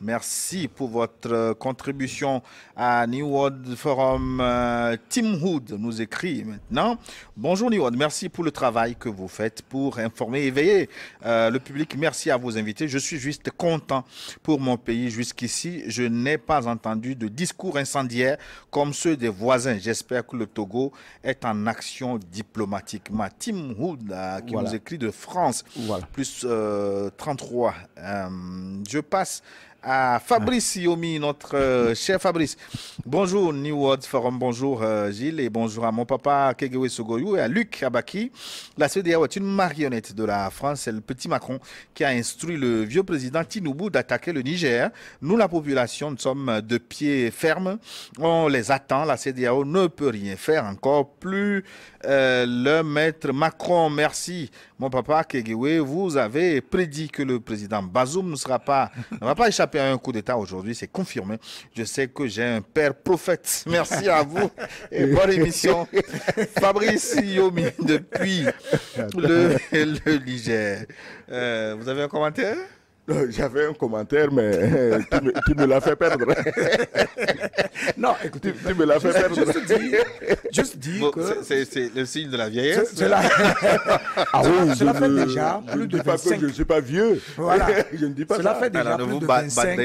Merci pour votre contribution à New World Forum. Euh, Tim Hood nous écrit maintenant. Bonjour New World, merci pour le travail que vous faites pour informer, éveiller le public. Merci à vos invités. Je suis juste content pour mon pays. Jusqu'ici, je n'ai pas entendu de discours incendiaire comme ceux des voisins. J'espère que le Togo est en action diplomatique. Tim Hood, qui nous écrit de France, plus 33. Euh, euh, je passe à Fabrice Yomi, notre euh, cher Fabrice. Bonjour New World Forum, bonjour euh, Gilles et bonjour à mon papa Kegewe Sogoyou et à Luc Abaki. La CDAO est une marionnette de la France, c'est le petit Macron qui a instruit le vieux président Tinubu d'attaquer le Niger. Nous, la population, nous sommes de pied ferme, on les attend, la CDAO ne peut rien faire encore plus. Euh, le maître Macron, merci. Mon papa Kegewe, vous avez prédit que le président Bazoum ne sera pas, ne va pas échapper à un coup d'État aujourd'hui. C'est confirmé. Je sais que j'ai un père prophète. <laughs> Merci à vous et bonne émission. <laughs> Fabrice Yomi depuis le, Niger. Euh, vous avez un commentaire? J'avais un commentaire, mais <laughs> tu me, tu l'as fait perdre. non, écoute, tu, me l'as fait perdre. <laughs> Juste dire, C'est le signe de la vieillesse. Cela <laughs> ah oui, ah cela fait déjà plus de 25... Pas que je ne suis pas vieux. Voilà. je ne dis pas cela ça. fait déjà plus de 25,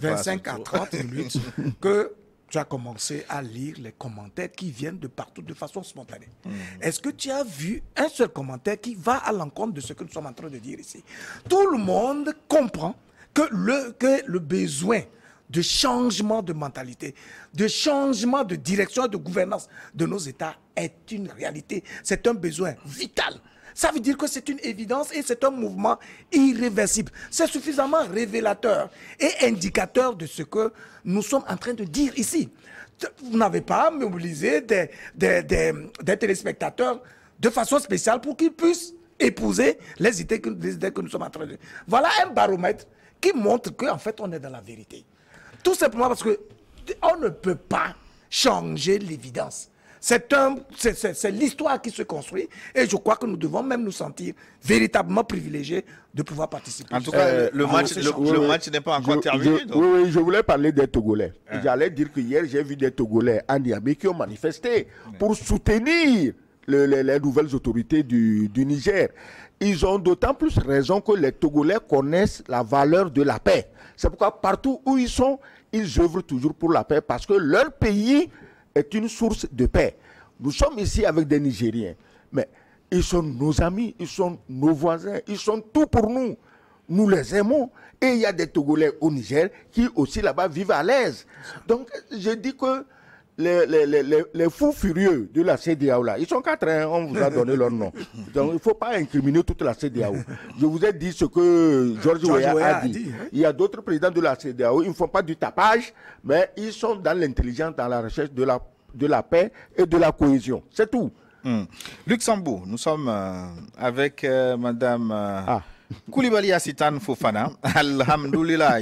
25 à 30 minutes que tu as commencé à lire les commentaires qui viennent de partout de façon spontanée. Mm. Est-ce que tu as vu un seul commentaire qui va à l'encontre de ce que nous sommes en train de dire ici Tout le monde comprend que le, que le besoin de changement de mentalité, de changement de direction de gouvernance de nos États est une réalité. C'est un besoin vital. Ça veut dire que c'est une évidence et c'est un mouvement irréversible. C'est suffisamment révélateur et indicateur de ce que nous sommes en train de dire ici. Vous n'avez pas mobilisé des, des, des, téléspectateurs de façon spéciale pour qu'ils puissent épouser les idées, que, nous sommes en train de... Voilà un baromètre qui montre qu'en fait, on est dans la vérité. Tout simplement parce que on ne peut pas changer l'évidence. C'est l'histoire qui se construit et je crois que nous devons même nous sentir véritablement privilégiés de pouvoir participer. En tout cas, euh, le, match, n'est pas encore je, terminé. Je, Oui, je voulais parler des Togolais. Hein. J'allais dire que hier, j'ai vu des Togolais en Niamey qui ont manifesté pour soutenir les, nouvelles autorités du, du Niger. Ils ont d'autant plus raison que les Togolais connaissent la valeur de la paix. C'est pourquoi partout où ils sont, ils œuvrent toujours pour la paix parce que leur pays est une source de paix. Nous sommes ici avec des Nigériens, mais ils sont nos amis, ils sont nos voisins, ils sont tout pour nous. Nous les aimons. Et il y a des Togolais au Niger qui aussi là-bas vivent à l'aise. Donc je dis que les, fous furieux de la CDAO, là, ils sont quatre, hein, on vous a donné leur nom. <laughs> Donc il ne faut pas incriminer toute la CDAO. Je vous ai dit ce que George, Weah a, dit. Hein. Il y a d'autres présidents de la CDAO, ils ne font pas du tapage, mais ils sont dans l'intelligence, dans la recherche de la, de la paix et de la cohésion. C'est tout. Hmm. Luxembourg, nous sommes euh, avec euh, Madame. Euh, ah. Koulibaly Asitan Fofana. <laughs> Alhamdoulilah.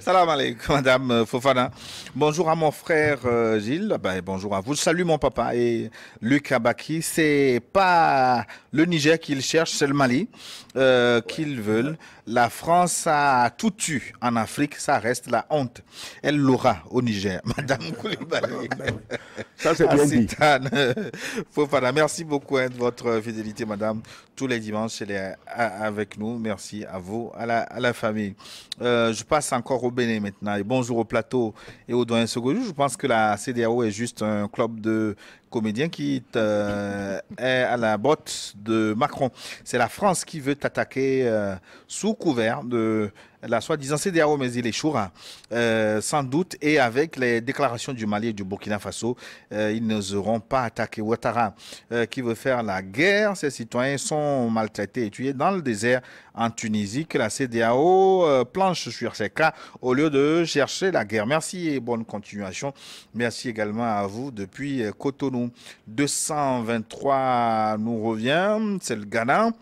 Salam alaikum, madame euh, Fofana. Bonjour à mon frère euh, Gilles. Ben, bonjour à vous. Salut mon papa et Luc Abaki. C'est pas le Niger qu'ils cherchent, c'est le Mali euh, qu'ils veulent. La France a tout tué en Afrique, ça reste la honte. Elle l'aura au Niger. <laughs> Madame bah, Koulibaly. Bah, bah, ça, c'est bien dit. Euh, merci beaucoup hein, de votre fidélité, madame. Tous les dimanches, elle est avec nous. Merci à vous, à la, famille. Euh, je passe encore au Bénin maintenant. bonjour au plateau et au doyen Sogojou. Je pense que la CDAO est juste un club de comédien qui euh, est à la botte de Macron. C'est la France qui veut t'attaquer euh, sous couvert de la soi-disant CDAO, mais il est hein. euh, sans doute. Et avec les déclarations du Mali et du Burkina Faso, euh, ils n'oseront pas attaquer Ouattara, euh, qui veut faire la guerre. Ses citoyens sont maltraités et tués dans le désert en Tunisie, que la CDAO euh, planche sur ces cas au lieu de chercher la guerre. Merci et bonne continuation. Merci également à vous depuis Cotonou. 223 nous revient, c'est le Ghana.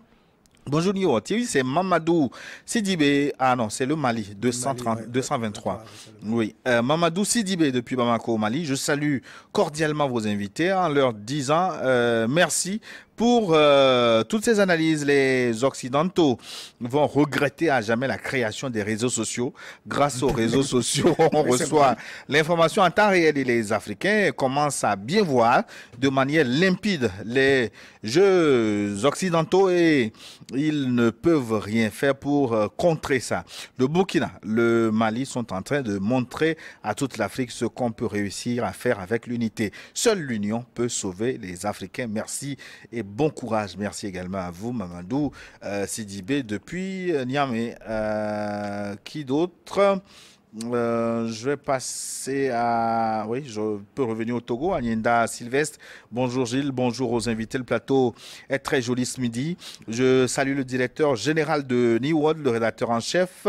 Bonjour Thierry, c'est Mamadou Sidibé, ah non, c'est le Mali, 223. Oui, euh, Mamadou Sidibé depuis Bamako au Mali, je salue cordialement vos invités en leur disant euh, merci pour euh, toutes ces analyses, les Occidentaux vont regretter à jamais la création des réseaux sociaux. Grâce aux réseaux <laughs> sociaux, on reçoit l'information en temps réel et les Africains commencent à bien voir de manière limpide les jeux occidentaux et ils ne peuvent rien faire pour euh, contrer ça. Le Burkina, le Mali sont en train de montrer à toute l'Afrique ce qu'on peut réussir à faire avec l'unité. Seule l'union peut sauver les Africains. Merci et bon courage. Merci également à vous, Mamadou euh, Sidibé, depuis euh, Niamey. Euh, qui d'autre euh, je vais passer à. Oui, je peux revenir au Togo, à Nienda Sylvestre. Bonjour Gilles, bonjour aux invités. Le plateau est très joli ce midi. Je salue le directeur général de New World, le rédacteur en chef.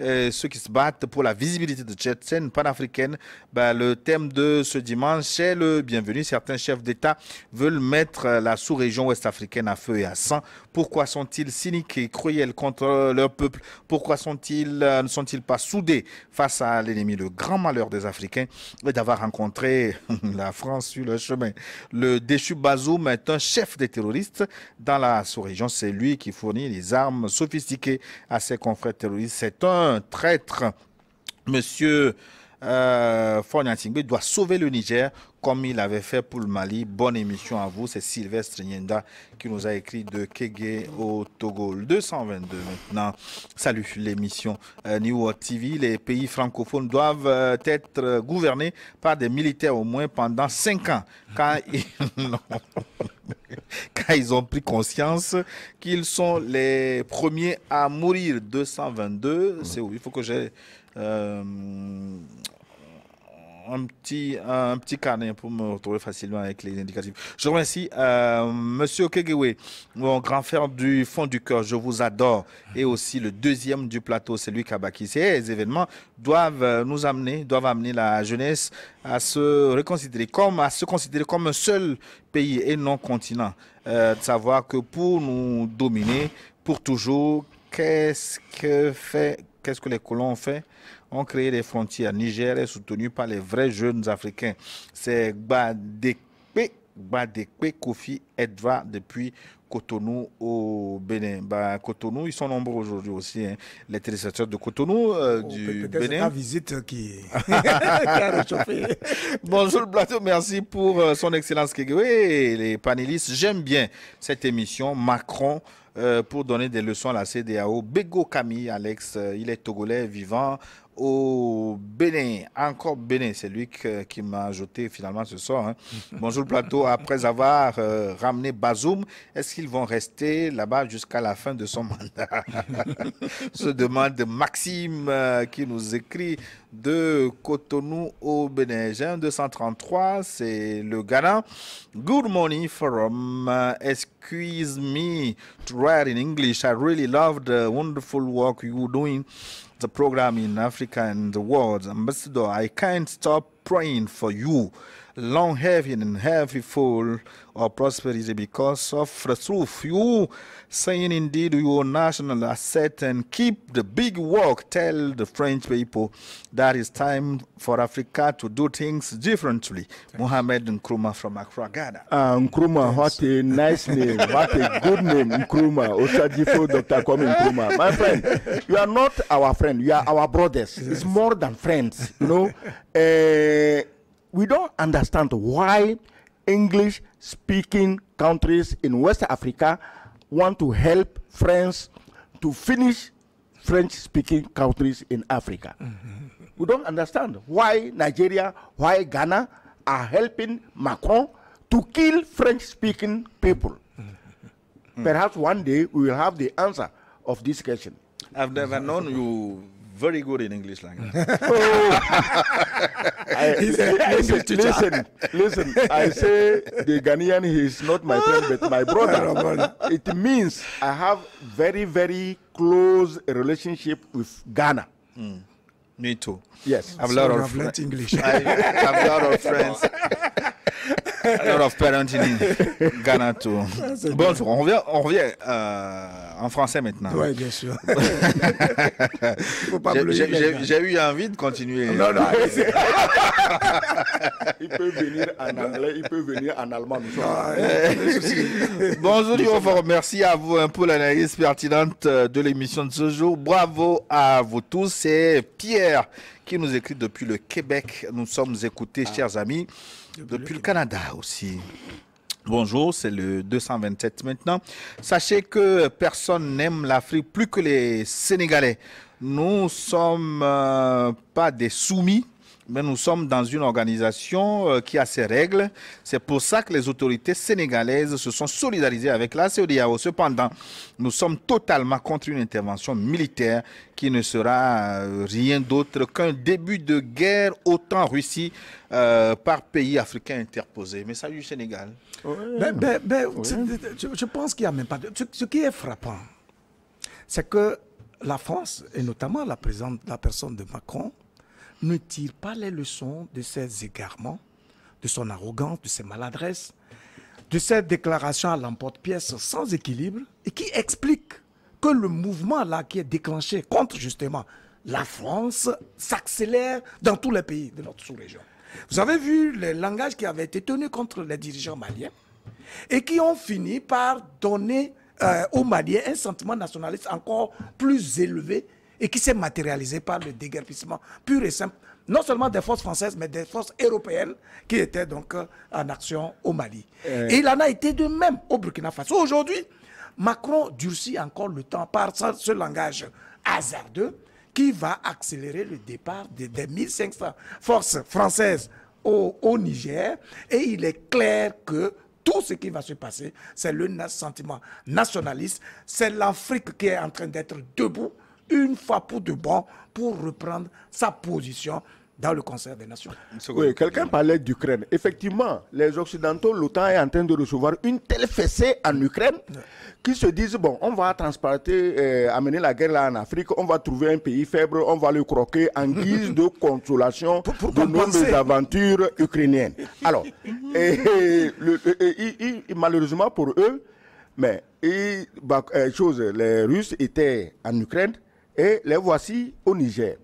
ceux qui se battent pour la visibilité de cette panafricaine. Ben, le thème de ce dimanche est le bienvenu. Certains chefs d'État veulent mettre la sous-région ouest-africaine à feu et à sang. Pourquoi sont-ils cyniques et cruels contre leur peuple Pourquoi sont-ils, euh, ne sont-ils pas soudés face face à l'ennemi, le grand malheur des Africains est d'avoir rencontré <laughs> la France sur le chemin. Le déchu Bazoum est un chef des terroristes dans la sous-région. C'est lui qui fournit les armes sophistiquées à ses confrères terroristes. C'est un traître, monsieur euh, doit sauver le Niger comme il avait fait pour le Mali. Bonne émission à vous. C'est Sylvestre Nyenda qui nous a écrit de Kege au Togo. 222 maintenant. Salut l'émission euh, New World TV. Les pays francophones doivent euh, être gouvernés par des militaires au moins pendant 5 ans. quand <laughs> ils, ils ont pris conscience qu'ils sont les premiers à mourir. 222, c'est où Il faut que j'ai... Euh, un petit, un petit carnet pour me retrouver facilement avec les indicatifs. Je remercie euh, Monsieur Okegewe, mon grand frère du fond du cœur. Je vous adore. Et aussi le deuxième du plateau, c'est lui bâti Ces événements doivent euh, nous amener, doivent amener la jeunesse à se reconsidérer comme, à se considérer comme un seul pays et non continent. Euh, de savoir que pour nous dominer, pour toujours, qu'est-ce que fait qu'est-ce que les colons ont fait Ont créé des frontières. Niger est soutenu par les vrais jeunes africains. C'est Gbadekpe, Kofi Edva depuis Cotonou au Bénin. Bah, Cotonou, ils sont nombreux aujourd'hui aussi, hein. les téléspectateurs de Cotonou euh, oh, du Bénin. C'est visite <laughs> <laughs> qui, a réchauffé. Bonjour le plateau, merci pour euh, son excellence Kegwe et les panélistes. J'aime bien cette émission. Macron, euh, pour donner des leçons à la CDAO. Bego Camille, Alex, euh, il est togolais vivant au Bénin. Encore Bénin, c'est lui qui m'a ajouté finalement ce soir. Hein. <laughs> Bonjour le plateau. Après avoir euh, ramené Bazoum, est-ce qu'ils vont rester là-bas jusqu'à la fin de son <laughs> mandat <laughs> Se demande Maxime euh, qui nous écrit de Cotonou au Bénin. J'ai un 233, c'est le Ghana. Good morning from euh, Excuse me to write in English. I really love the wonderful work you're doing. the program in Africa and the world. Ambassador, I can't stop praying for you long having and heavy full of prosperity because of the truth. You saying indeed your national asset and keep the big work. Tell the French people that it's time for Africa to do things differently. Thanks. Mohamed Nkrumah from Accra, Ghana. Uh, Nkrumah, what a nice name. what a good name, Nkrumah. Osajifo Dr. Kwame Nkrumah. My friend, you are not our friend. You are our brothers. Yes. It's more than friends. You know, uh, we don't understand why English speaking countries in West Africa want to help France to finish French speaking countries in Africa. Mm -hmm. We don't understand why Nigeria, why Ghana are helping Macron to kill French speaking people. Mm -hmm. Perhaps one day we will have the answer of this question. I've never known you very good in English language. <laughs> oh. <laughs> I, English Listen, listen. I say the Ghanaian, is not my friend, but my brother. <laughs> it means I have very, very close relationship with Ghana. Mm. Me too. Yes. I've so lot of learned English. I, have a lot of friends. a lot of parents in Ghana too. <laughs> Bon, on revient, on revient euh, en français maintenant. Oui, bien sûr. <laughs> J'ai eu envie de continuer. Non, non. <laughs> il peut venir en anglais, il peut venir en allemand. Bonjour, Yofo. Merci à vous pour l'analyse pertinente de l'émission de ce jour. Bravo à vous tous. C'est Pierre qui nous écrit depuis le Québec. Nous sommes écoutés, ah. chers amis, depuis, le, Canada aussi. Bonjour, c'est le 227 maintenant. Sachez que personne n'aime l'Afrique plus que les Sénégalais. Nous sommes euh, pas des soumis, mais nous sommes dans une organisation euh, qui a ses règles. C'est pour ça que les autorités sénégalaises se sont solidarisées avec la CEDEAO. Cependant, nous sommes totalement contre une intervention militaire qui ne sera euh, rien d'autre qu'un début de guerre autant Russie euh, par pays africain interposé. Mais ça, du Sénégal. je, pense qu'il n'y a même pas de... Ce, qui est frappant, c'est que la France, et notamment la, de la personne de Macron, ne tire pas les leçons de ses égarements, de son arrogance, de ses maladresses, de ses déclarations à l'emporte-pièce sans équilibre et qui explique que le mouvement là qui est déclenché contre justement la France s'accélère dans tous les pays de notre sous-région. Vous avez vu le langage qui avait été tenu contre les dirigeants maliens et qui ont fini par donner euh, aux Maliens un sentiment nationaliste encore plus élevé et qui s'est matérialisé par le déguerpissement pur et simple, non seulement des forces françaises, mais des forces européennes qui étaient donc euh, en action au Mali. Euh. Et il en a été de même au Burkina Faso. Aujourd'hui, Macron durcit encore le temps par ce langage hasardeux qui va accélérer le départ des, 1500 forces françaises au, au Niger. Et il est clair que tout ce qui va se passer, c'est le sentiment nationaliste, c'est l'Afrique qui est en train d'être debout une fois pour de bon pour reprendre sa position dans le Conseil des Nations. Oui, quelqu'un parlait d'Ukraine. Effectivement, les Occidentaux, l'OTAN est en train de recevoir une telle fessée en Ukraine qui se disent, bon, on va transporter, euh, amener la guerre là en Afrique, on va trouver un pays faible, on va le croquer en <laughs> guise de consolation pour, de nos aventures ukrainiennes. <laughs> Alors, mhm. et, malheureusement pour eux, mais bah, euh, chose, les Russes étaient en Ukraine, et les voici au Niger.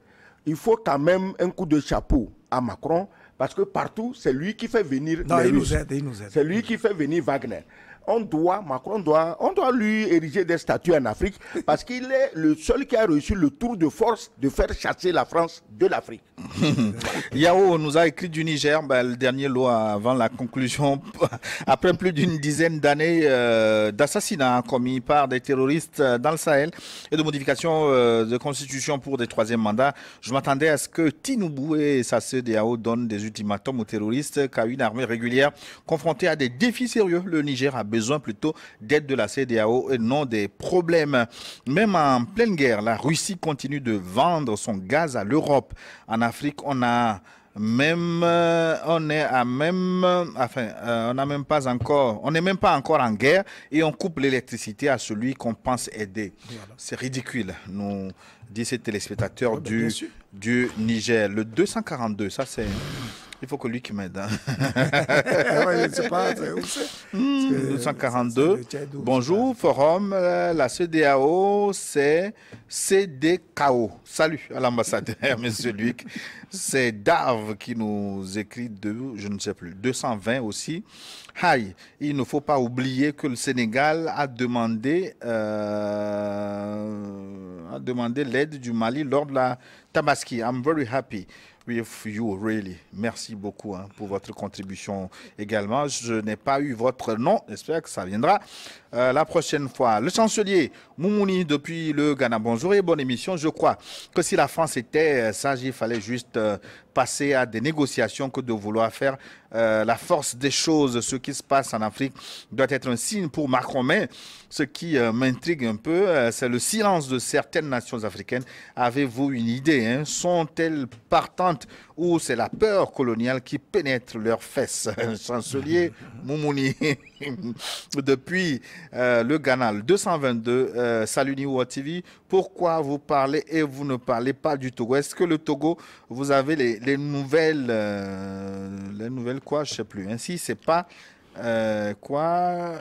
Il faut quand même un coup de chapeau à Macron parce que partout, c'est lui qui fait venir non, il nous aide, il nous aide. C'est lui qui fait venir Wagner on doit, Macron doit, on doit lui ériger des statuts en Afrique parce qu'il est le seul qui a reçu le tour de force de faire chasser la France de l'Afrique. <laughs> Yao nous a écrit du Niger, bah, le dernier lot avant la conclusion, <laughs> après plus d'une dizaine d'années euh, d'assassinats hein, commis par des terroristes euh, dans le Sahel et de modifications euh, de constitution pour des troisièmes mandats, je m'attendais à ce que Tinoubou et de Yao donnent des ultimatums aux terroristes qu'à une armée régulière confrontée à des défis sérieux. Le Niger a besoin plutôt d'aide de la CDAO et non des problèmes. Même en pleine guerre, la Russie continue de vendre son gaz à l'Europe. En Afrique, on a même on est à même enfin euh, on n'a même pas encore on n'est même pas encore en guerre et on coupe l'électricité à celui qu'on pense aider c'est ridicule nous dit ces téléspectateurs bah, du du Niger le 242 ça c'est il faut que lui qui m'aide. 242. Hein. <laughs> Hmm, Bonjour, forum. Euh, la CDAO, c'est CDKO. Salut à l'ambassadeur, <laughs> monsieur Luc. C'est Dave qui nous écrit de, je ne sais plus, 220 aussi. Hi, il ne faut pas oublier que le Sénégal a demandé, euh, a demandé l'aide du Mali lors de la Tabaski. I'm very happy you, really. Merci beaucoup hein, pour votre contribution également. Je n'ai pas eu votre nom, j'espère que ça viendra. Euh, la prochaine fois. Le chancelier Moumouni depuis le Ghana. Bonjour et bonne émission. Je crois que si la France était euh, sage, il fallait juste euh, passer à des négociations que de vouloir faire la force des choses. Ce qui se passe en Afrique doit être un signe pour Macron. Mais ce qui m'intrigue un peu, c'est le silence de certaines nations africaines. Avez-vous une idée hein? Sont-elles partantes ou c'est la peur coloniale qui pénètre leurs fesses. <laughs> Chancelier Moumouni, <laughs> depuis euh, le Ganal 222, Saluni TV, pourquoi vous parlez et vous ne parlez pas du Togo Est-ce que le Togo, vous avez les, nouvelles, euh, les nouvelles quoi, je ne sais plus. Ainsi, c'est pas euh, quoi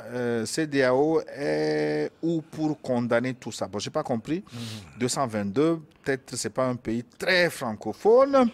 CDAO est ou pour condamner tout ça. Bon, j'ai pas compris. 222, mhm. peut-être c'est pas un pays très francophone.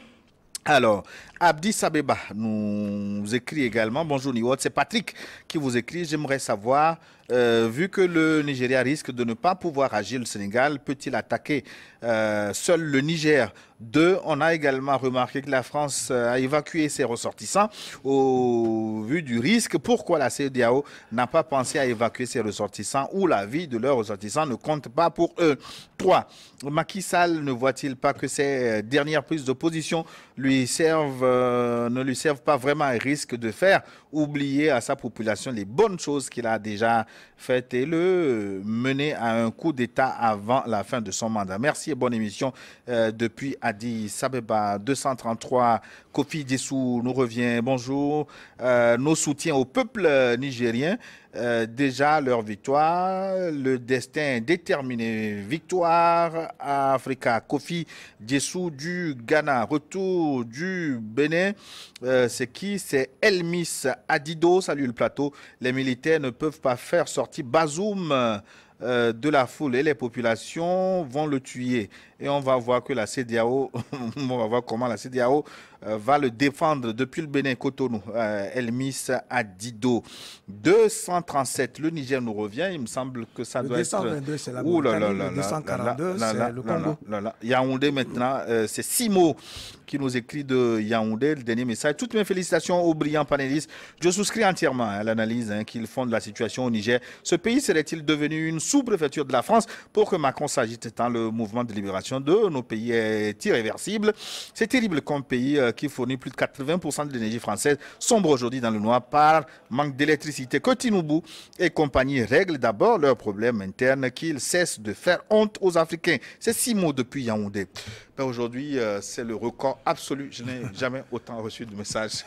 Alors, Abdi Sabeba nous écrit également, bonjour Niwot, c'est Patrick qui vous écrit, j'aimerais savoir, euh, vu que le Nigeria risque de ne pas pouvoir agir le Sénégal, peut-il attaquer euh, seul le Niger deux, on a également remarqué que la France euh, a évacué ses ressortissants au vu du risque. Pourquoi la CEDEAO n'a pas pensé à évacuer ses ressortissants ou la vie de leurs ressortissants ne compte pas pour eux Trois, Macky Sall ne voit-il pas que ses euh, dernières prises de position euh, ne lui servent pas vraiment à risque de faire oublier à sa population les bonnes choses qu'il a déjà faites et le mener à un coup d'État avant la fin de son mandat. Merci et bonne émission euh, depuis Addis Abeba 233 Kofi Dessou nous revient. Bonjour. Euh, nos soutiens au peuple nigérien. Euh, déjà leur victoire, le destin déterminé. Victoire à Africa. Kofi Dessou du Ghana. Retour du Bénin. Euh, c'est qui C'est Elmis Adido. Salut le plateau. Les militaires ne peuvent pas faire sortir Bazoum. de la foule et les populations vont le tuer. Et on va voir que la CDAO, <laughs> on va voir comment la CDAO euh, va le défendre depuis le Bénin Cotonou. Euh, Elmis Adido. 237, le Niger nous revient. Il me semble que ça le doit 222, c'est la Ouh 242, c'est le Congo. Yaoundé maintenant, euh, c'est Simo qui nous écrit de Yaoundé, le dernier message. Toutes mes félicitations aux brillants panélistes. Je souscris entièrement à l'analyse hein, qu'ils font de la situation au Niger. Ce pays serait-il devenu une sous-préfecture de la France pour que Macron s'agite dans le mouvement de libération de nos pays est irréversible. C'est terrible qu'un pays euh, qui fournit plus de 80% de l'énergie française sombre aujourd'hui dans le noir par manque d'électricité. Que et compagnie règlent d'abord leurs problèmes internes, qu'ils cessent de faire honte aux Africains. C'est six mots depuis Yaoundé. Ben, aujourd'hui, euh, c'est le record absolu. Je n'ai <laughs> jamais autant reçu de messages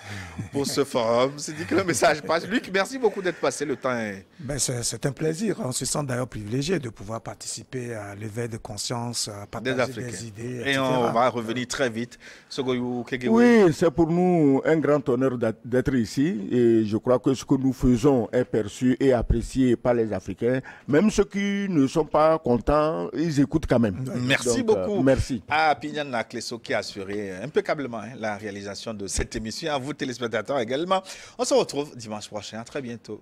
pour ce forum. C'est dit que le message passe. Luc, merci beaucoup d'être passé. Le temps Ben c'est un plaisir. On se sent d'ailleurs privilégié de pouvoir participer à l'éveil de conscience, par partager des, des idées. Et on va revenir très vite. Oui, c'est pour nous un grand honneur d'être ici. Et je crois que ce que nous faisons est perçu et apprécié par les Africains. Même ceux qui ne sont pas contents, ils écoutent quand même. Merci euh, beaucoup. merci. Papignan Nakleso qui a assuré euh, impeccablement hein, la réalisation de cette émission. À vous, téléspectateurs également. On se retrouve dimanche prochain. À très bientôt.